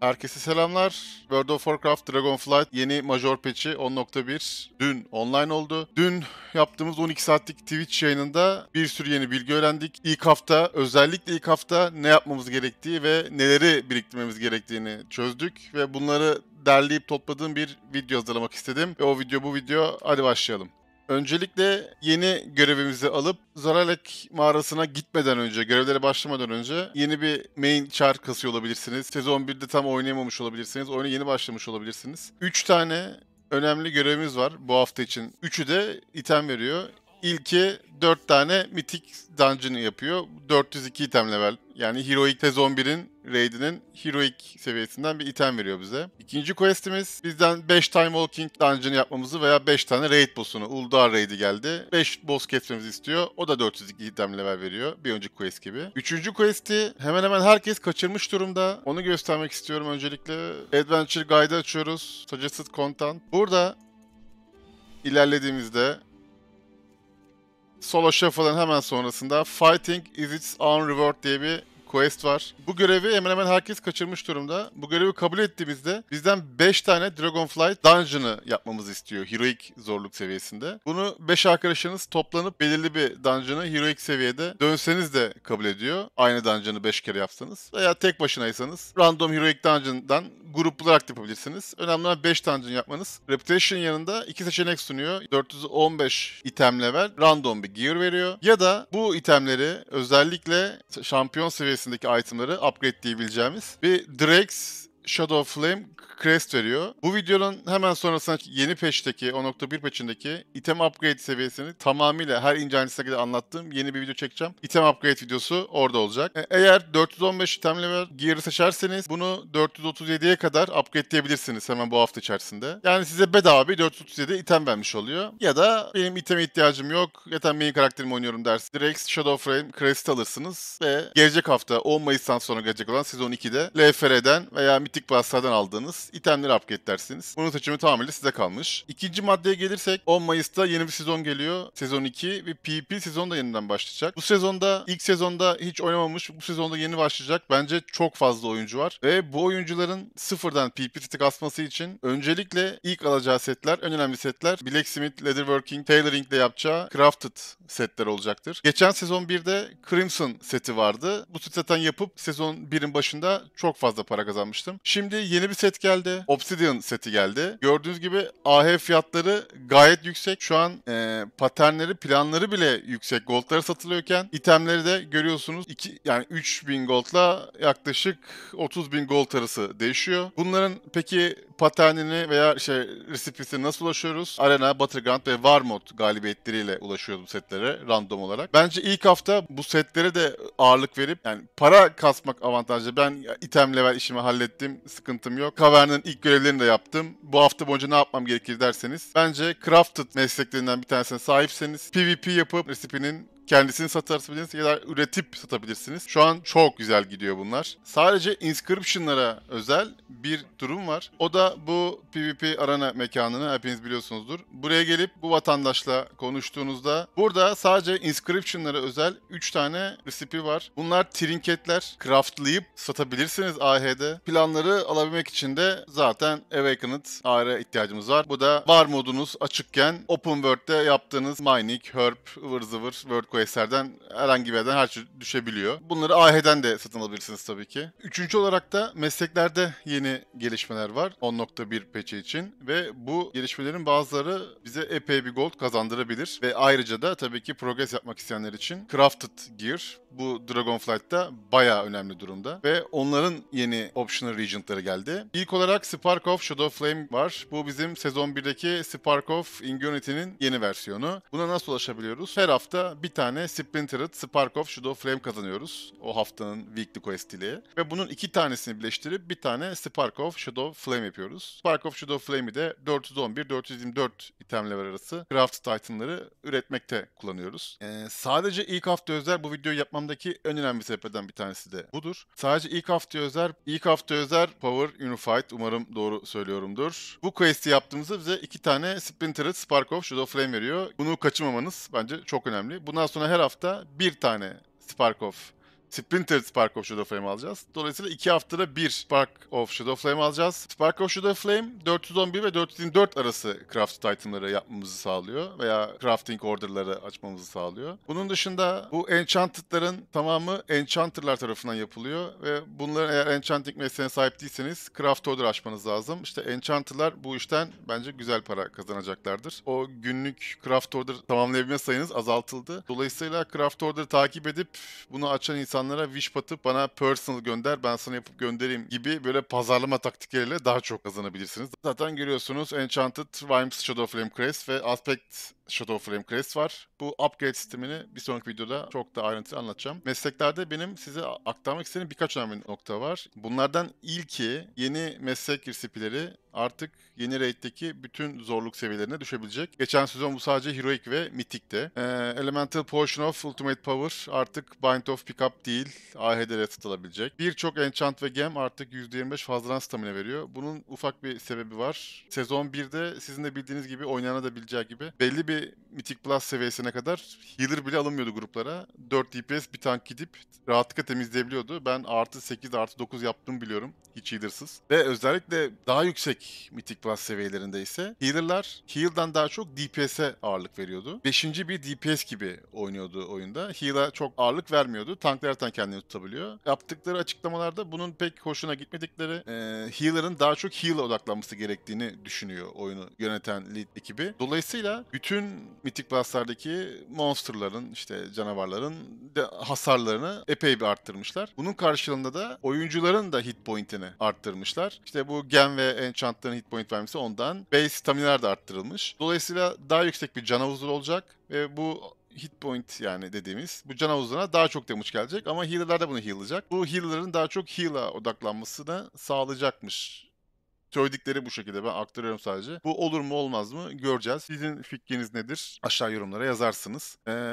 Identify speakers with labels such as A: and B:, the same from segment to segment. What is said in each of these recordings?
A: Herkese selamlar. World of Warcraft Dragonflight yeni major patch'i 10.1 dün online oldu. Dün yaptığımız 12 saatlik Twitch yayınında bir sürü yeni bilgi öğrendik. İlk hafta özellikle ilk hafta ne yapmamız gerektiği ve neleri biriktirmemiz gerektiğini çözdük ve bunları derleyip topladığım bir video hazırlamak istedim. Ve o video bu video. Hadi başlayalım. Öncelikle yeni görevimizi alıp Zaralek mağarasına gitmeden önce, görevlere başlamadan önce yeni bir main char kasıyor olabilirsiniz. Sezon 1'de tam oynayamamış olabilirsiniz. Oyuna yeni başlamış olabilirsiniz. 3 tane önemli görevimiz var bu hafta için. Üçü de item veriyor ilki 4 tane mitik dungeon'ı yapıyor. 402 item level. Yani Heroic tez 11in raid'inin Heroic seviyesinden bir item veriyor bize. İkinci quest'imiz bizden 5 Time Walking dungeon yapmamızı veya 5 tane raid boss'unu, Ul'dar raid'i geldi. 5 boss kesmemizi istiyor. O da 402 item level veriyor. Bir önceki quest gibi. Üçüncü quest'i hemen hemen herkes kaçırmış durumda. Onu göstermek istiyorum öncelikle. Adventure Guide'ı açıyoruz. Suggested Content. Burada ilerlediğimizde Solo Shuffle'ın hemen sonrasında Fighting is its own reward diye bir quest var. Bu görevi hemen hemen herkes kaçırmış durumda. Bu görevi kabul ettiğimizde bizden 5 tane Dragonflight Dungeon'ı yapmamızı istiyor. Heroic zorluk seviyesinde. Bunu 5 arkadaşınız toplanıp belirli bir Dungeon'ı Heroic seviyede dönseniz de kabul ediyor. Aynı Dungeon'ı 5 kere yapsanız. Veya tek başınaysanız random Heroic Dungeon'dan grup olarak da yapabilirsiniz. Önemli olan 5 Dungeon yapmanız. Reputation yanında 2 seçenek sunuyor. 415 item level random bir gear veriyor. Ya da bu itemleri özellikle şampiyon seviyesi seviyesindeki itemları upgrade diyebileceğimiz bir Drake's Shadow Flame crest veriyor. Bu videonun hemen sonrasında yeni patch'teki 10.1 peşindeki item upgrade seviyesini tamamıyla her incelentisine kadar anlattığım yeni bir video çekeceğim. Item upgrade videosu orada olacak. E, eğer 415 item level gear'ı seçerseniz bunu 437'ye kadar upgrade'leyebilirsiniz hemen bu hafta içerisinde. Yani size bedava bir 437 item vermiş oluyor. Ya da benim iteme ihtiyacım yok. yeter main karakterimi oynuyorum dersi. Direkt Shadow Frame crest alırsınız ve gelecek hafta 10 Mayıs'tan sonra gelecek olan sezon 2'de LFR'den veya Mythic kritik paslardan aldığınız itemleri upgrade'lersiniz. Bunun seçimi tamamıyla size kalmış. İkinci maddeye gelirsek 10 Mayıs'ta yeni bir sezon geliyor. Sezon 2 ve PvP sezon da yeniden başlayacak. Bu sezonda ilk sezonda hiç oynamamış bu sezonda yeni başlayacak. Bence çok fazla oyuncu var ve bu oyuncuların sıfırdan PvP titik asması için öncelikle ilk alacağı setler en önemli setler Blacksmith, Leatherworking, Tailoring ile yapacağı Crafted setler olacaktır. Geçen sezon 1'de Crimson seti vardı. Bu seti zaten yapıp sezon 1'in başında çok fazla para kazanmıştım. Şimdi yeni bir set geldi. Obsidian seti geldi. Gördüğünüz gibi AH fiyatları gayet yüksek. Şu an e, paternleri, planları bile yüksek goldlara satılıyorken itemleri de görüyorsunuz. Iki, yani 3000 goldla yaklaşık 30 bin gold arası değişiyor. Bunların peki paternini veya işte resiplisine nasıl ulaşıyoruz? Arena, Battleground ve Warmod galibiyetleriyle ulaşıyoruz bu setlere random olarak. Bence ilk hafta bu setlere de ağırlık verip yani para kasmak avantajlı. Ben item level işimi hallettim. Sıkıntım yok. Cavern'ın ilk görevlerini de yaptım. Bu hafta boyunca ne yapmam gerekir derseniz. Bence Crafted mesleklerinden bir tanesine sahipseniz PvP yapıp resipinin kendisini satabilirsiniz ya da üretip satabilirsiniz. Şu an çok güzel gidiyor bunlar. Sadece inscription'lara özel bir durum var. O da bu PvP arena mekanını hepiniz biliyorsunuzdur. Buraya gelip bu vatandaşla konuştuğunuzda burada sadece inscription'lara özel 3 tane recipe var. Bunlar trinketler. Craftlayıp satabilirsiniz AH'de. Planları alabilmek için de zaten Awakened AR'a ihtiyacımız var. Bu da var modunuz açıkken Open World'de yaptığınız mining, herb, ıvır zıvır, world eserden herhangi bir yerden her şey düşebiliyor. Bunları AH'den de satın alabilirsiniz tabii ki. Üçüncü olarak da mesleklerde yeni gelişmeler var 10.1 peçe için ve bu gelişmelerin bazıları bize epey bir gold kazandırabilir ve ayrıca da tabii ki progress yapmak isteyenler için Crafted Gear bu Dragonflight'ta bayağı önemli durumda ve onların yeni optional regionları geldi. İlk olarak Spark of Shadow Flame var. Bu bizim sezon 1'deki Spark of ingenuity'nin yeni versiyonu. Buna nasıl ulaşabiliyoruz? Her hafta bir tane tane Splintered, Spark of Shadow Flame kazanıyoruz. O haftanın Weekly Quest'liği. Ve bunun iki tanesini birleştirip bir tane Spark of Shadow Flame yapıyoruz. Spark of Shadow Flame'i de 411-424 item level arası Craft Titan'ları üretmekte kullanıyoruz. Ee, sadece ilk hafta özel bu videoyu yapmamdaki en önemli sebeplerden bir tanesi de budur. Sadece ilk hafta özel, ilk hafta özel Power Unified umarım doğru söylüyorumdur. Bu quest'i yaptığımızda bize iki tane Splintered Spark of Shadow Flame veriyor. Bunu kaçırmamanız bence çok önemli. Bundan sonra her hafta bir tane Spark of Splintered Spark of Shadow Flame alacağız. Dolayısıyla 2 haftada 1 Spark of Shadow Flame alacağız. Spark of Shadow Flame 411 ve 424 arası craft itemları yapmamızı sağlıyor veya crafting orderları açmamızı sağlıyor. Bunun dışında bu enchanted'ların tamamı enchanter'lar tarafından yapılıyor ve bunların eğer enchanting mesleğine sahip değilseniz craft order açmanız lazım. İşte enchanter'lar bu işten bence güzel para kazanacaklardır. O günlük craft order tamamlayabilme sayınız azaltıldı. Dolayısıyla craft order takip edip bunu açan insan insanlara wish patıp bana personal gönder ben sana yapıp göndereyim gibi böyle pazarlama taktikleriyle daha çok kazanabilirsiniz. Zaten görüyorsunuz Enchanted, Rhymes, Shadow Flame Crest ve Aspect Shadow frame Flame Crest var. Bu upgrade sistemini bir sonraki videoda çok daha ayrıntılı anlatacağım. Mesleklerde benim size aktarmak istediğim birkaç önemli nokta var. Bunlardan ilki yeni meslek recipe'leri artık yeni raid'deki bütün zorluk seviyelerine düşebilecek. Geçen sezon bu sadece Heroic ve Mythic'ti. Ee, Elemental Potion of Ultimate Power artık Bind of Pickup değil, AHD'lere satılabilecek. Birçok enchant ve gem artık %25 fazladan stamina veriyor. Bunun ufak bir sebebi var. Sezon 1'de sizin de bildiğiniz gibi oynayana bileceği gibi belli bir kendi Mythic Plus seviyesine kadar healer bile alınmıyordu gruplara. 4 DPS bir tank gidip rahatlıkla temizleyebiliyordu. Ben artı 8 artı 9 yaptığımı biliyorum hiç healersız. Ve özellikle daha yüksek Mythic Plus seviyelerinde ise healerlar heal'dan daha çok DPS'e ağırlık veriyordu. Beşinci bir DPS gibi oynuyordu oyunda. Heal'a çok ağırlık vermiyordu. Tankler zaten kendini tutabiliyor. Yaptıkları açıklamalarda bunun pek hoşuna gitmedikleri e, healer'ın daha çok heal'a odaklanması gerektiğini düşünüyor oyunu yöneten lead ekibi. Dolayısıyla bütün Mythic Blast'lardaki monsterların işte canavarların de hasarlarını epey bir arttırmışlar. Bunun karşılığında da oyuncuların da hit pointini arttırmışlar. İşte bu gen ve enchantların hit point vermesi ondan. Base staminalar da arttırılmış. Dolayısıyla daha yüksek bir canavuzlu olacak ve bu hit point yani dediğimiz bu canavuzuna daha çok damage gelecek ama healer'lar da bunu heal'layacak. Bu healer'ların daha çok heal'a odaklanmasını sağlayacakmış Söyledikleri bu şekilde ben aktarıyorum sadece. Bu olur mu olmaz mı göreceğiz. Sizin fikriniz nedir? Aşağı yorumlara yazarsınız. Ee,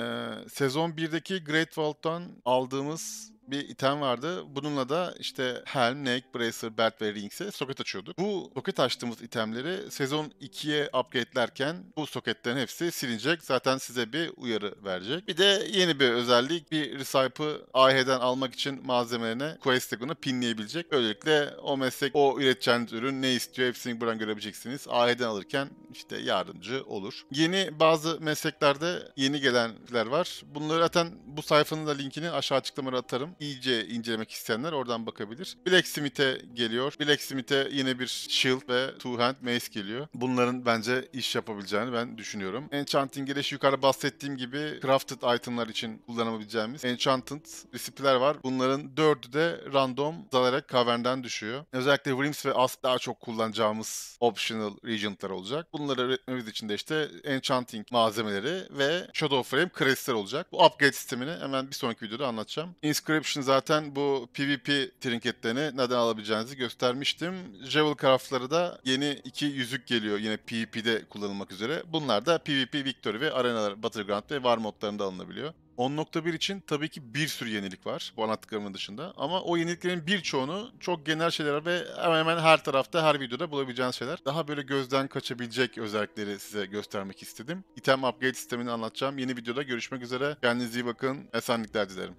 A: sezon 1'deki Great Vault'tan aldığımız bir item vardı. Bununla da işte Helm, Neck, Bracer, Belt ve Rings'e soket açıyorduk. Bu soket açtığımız itemleri sezon 2'ye upgrade'lerken bu soketlerin hepsi silinecek. Zaten size bir uyarı verecek. Bir de yeni bir özellik bir Recipe'ı AH'den almak için malzemelerine Quest Tagon'u pinleyebilecek. Böylelikle o meslek, o üreteceğiniz ürün ne istiyor hepsini buradan görebileceksiniz. AH'den alırken işte yardımcı olur. Yeni bazı mesleklerde yeni gelenler var. Bunları zaten bu sayfanın da linkini aşağı açıklamaya atarım iyice incelemek isteyenler oradan bakabilir. Blacksmith'e geliyor. Blacksmith'e yine bir shield ve two hand mace geliyor. Bunların bence iş yapabileceğini ben düşünüyorum. Enchanting gelişi yukarı bahsettiğim gibi crafted itemlar için kullanabileceğimiz enchanted resipler var. Bunların dördü de random dalarak cavern'den düşüyor. Özellikle Rims ve Asp daha çok kullanacağımız optional regentlar olacak. Bunları üretmemiz için de işte enchanting malzemeleri ve Shadow Frame kristal olacak. Bu upgrade sistemini hemen bir sonraki videoda anlatacağım. Inscription için zaten bu PvP trinketlerini neden alabileceğinizi göstermiştim. Jewel Javelcraft'ları da yeni iki yüzük geliyor yine PvP'de kullanılmak üzere. Bunlar da PvP Victory ve Arenalar, Battleground ve War modlarında alınabiliyor. 10.1 için tabii ki bir sürü yenilik var bu anlattıklarımın dışında. Ama o yeniliklerin birçoğunu çok genel şeyler ve hemen hemen her tarafta, her videoda bulabileceğiniz şeyler. Daha böyle gözden kaçabilecek özellikleri size göstermek istedim. İtem Upgrade sistemini anlatacağım. Yeni videoda görüşmek üzere. Kendinize iyi bakın. Esenlikler dilerim.